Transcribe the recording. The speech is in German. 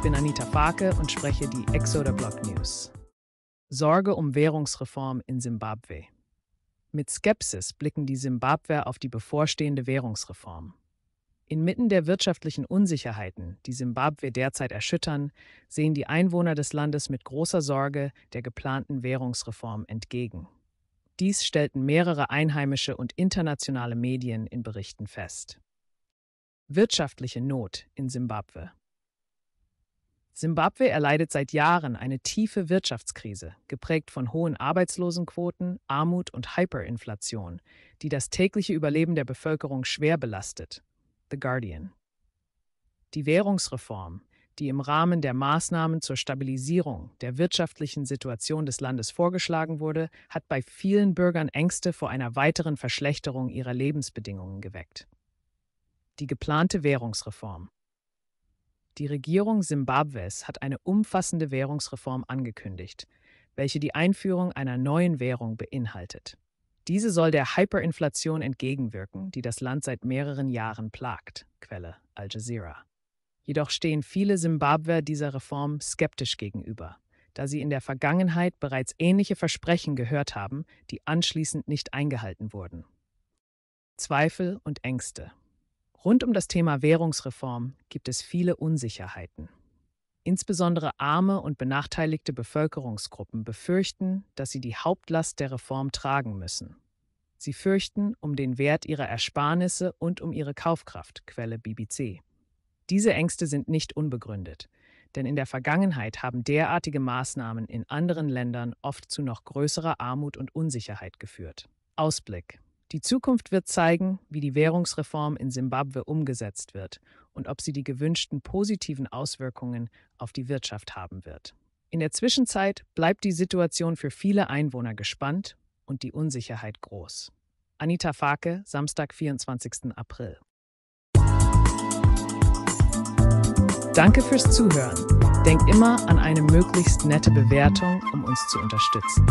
Ich bin Anita Farke und spreche die Exoder Block News. Sorge um Währungsreform in Simbabwe. Mit Skepsis blicken die Simbabwer auf die bevorstehende Währungsreform. Inmitten der wirtschaftlichen Unsicherheiten, die Simbabwe derzeit erschüttern, sehen die Einwohner des Landes mit großer Sorge der geplanten Währungsreform entgegen. Dies stellten mehrere einheimische und internationale Medien in Berichten fest. Wirtschaftliche Not in Simbabwe. Simbabwe erleidet seit Jahren eine tiefe Wirtschaftskrise, geprägt von hohen Arbeitslosenquoten, Armut und Hyperinflation, die das tägliche Überleben der Bevölkerung schwer belastet. The Guardian. Die Währungsreform, die im Rahmen der Maßnahmen zur Stabilisierung der wirtschaftlichen Situation des Landes vorgeschlagen wurde, hat bei vielen Bürgern Ängste vor einer weiteren Verschlechterung ihrer Lebensbedingungen geweckt. Die geplante Währungsreform die Regierung Simbabwes hat eine umfassende Währungsreform angekündigt, welche die Einführung einer neuen Währung beinhaltet. Diese soll der Hyperinflation entgegenwirken, die das Land seit mehreren Jahren plagt. Quelle Al Jazeera. Jedoch stehen viele Simbabwer dieser Reform skeptisch gegenüber, da sie in der Vergangenheit bereits ähnliche Versprechen gehört haben, die anschließend nicht eingehalten wurden. Zweifel und Ängste. Rund um das Thema Währungsreform gibt es viele Unsicherheiten. Insbesondere arme und benachteiligte Bevölkerungsgruppen befürchten, dass sie die Hauptlast der Reform tragen müssen. Sie fürchten um den Wert ihrer Ersparnisse und um ihre Kaufkraft, Quelle BBC. Diese Ängste sind nicht unbegründet, denn in der Vergangenheit haben derartige Maßnahmen in anderen Ländern oft zu noch größerer Armut und Unsicherheit geführt. Ausblick die Zukunft wird zeigen, wie die Währungsreform in Simbabwe umgesetzt wird und ob sie die gewünschten positiven Auswirkungen auf die Wirtschaft haben wird. In der Zwischenzeit bleibt die Situation für viele Einwohner gespannt und die Unsicherheit groß. Anita Fake, Samstag, 24. April. Danke fürs Zuhören. Denkt immer an eine möglichst nette Bewertung, um uns zu unterstützen.